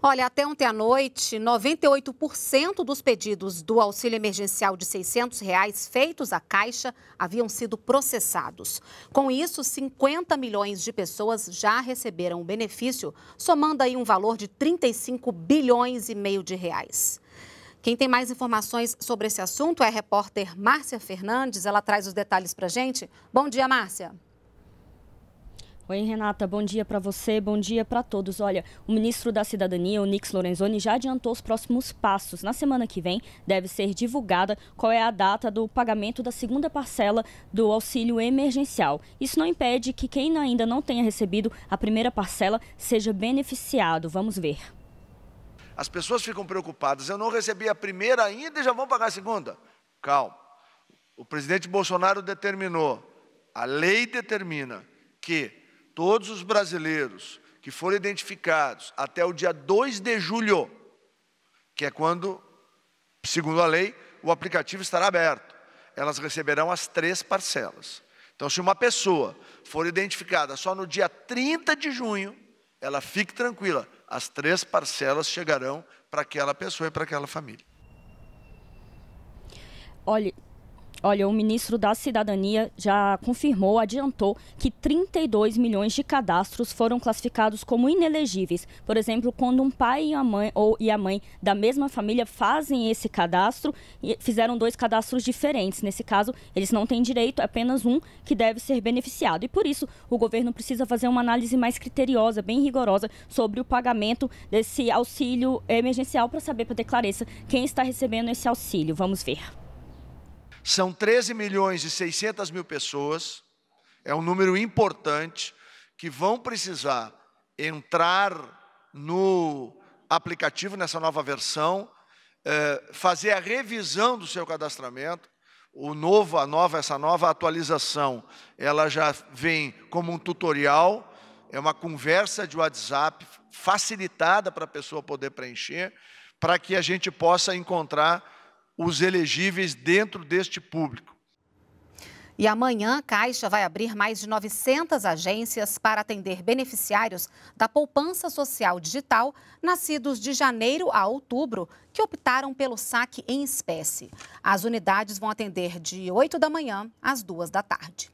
Olha, até ontem à noite, 98% dos pedidos do auxílio emergencial de R$ 600 reais feitos à Caixa haviam sido processados. Com isso, 50 milhões de pessoas já receberam o benefício, somando aí um valor de 35 bilhões e meio de reais. Quem tem mais informações sobre esse assunto é a repórter Márcia Fernandes. Ela traz os detalhes para gente. Bom dia, Márcia. Oi, Renata, bom dia para você, bom dia para todos. Olha, o ministro da Cidadania, o Nix Lorenzoni, já adiantou os próximos passos. Na semana que vem, deve ser divulgada qual é a data do pagamento da segunda parcela do auxílio emergencial. Isso não impede que quem ainda não tenha recebido a primeira parcela seja beneficiado. Vamos ver. As pessoas ficam preocupadas. Eu não recebi a primeira ainda e já vão pagar a segunda. Calma. O presidente Bolsonaro determinou, a lei determina que todos os brasileiros que foram identificados até o dia 2 de julho, que é quando, segundo a lei, o aplicativo estará aberto, elas receberão as três parcelas. Então, se uma pessoa for identificada só no dia 30 de junho, ela fique tranquila, as três parcelas chegarão para aquela pessoa e para aquela família. Olha, Olha, o ministro da Cidadania já confirmou, adiantou que 32 milhões de cadastros foram classificados como inelegíveis. Por exemplo, quando um pai e a mãe ou e a mãe da mesma família fazem esse cadastro e fizeram dois cadastros diferentes. Nesse caso, eles não têm direito, é apenas um que deve ser beneficiado. E por isso, o governo precisa fazer uma análise mais criteriosa, bem rigorosa sobre o pagamento desse auxílio emergencial para saber para clareza quem está recebendo esse auxílio. Vamos ver. São 13 milhões e 600 mil pessoas, é um número importante, que vão precisar entrar no aplicativo, nessa nova versão, eh, fazer a revisão do seu cadastramento. O novo, a nova, essa nova atualização, ela já vem como um tutorial, é uma conversa de WhatsApp facilitada para a pessoa poder preencher, para que a gente possa encontrar os elegíveis dentro deste público. E amanhã, a Caixa vai abrir mais de 900 agências para atender beneficiários da poupança social digital nascidos de janeiro a outubro, que optaram pelo saque em espécie. As unidades vão atender de 8 da manhã às 2 da tarde.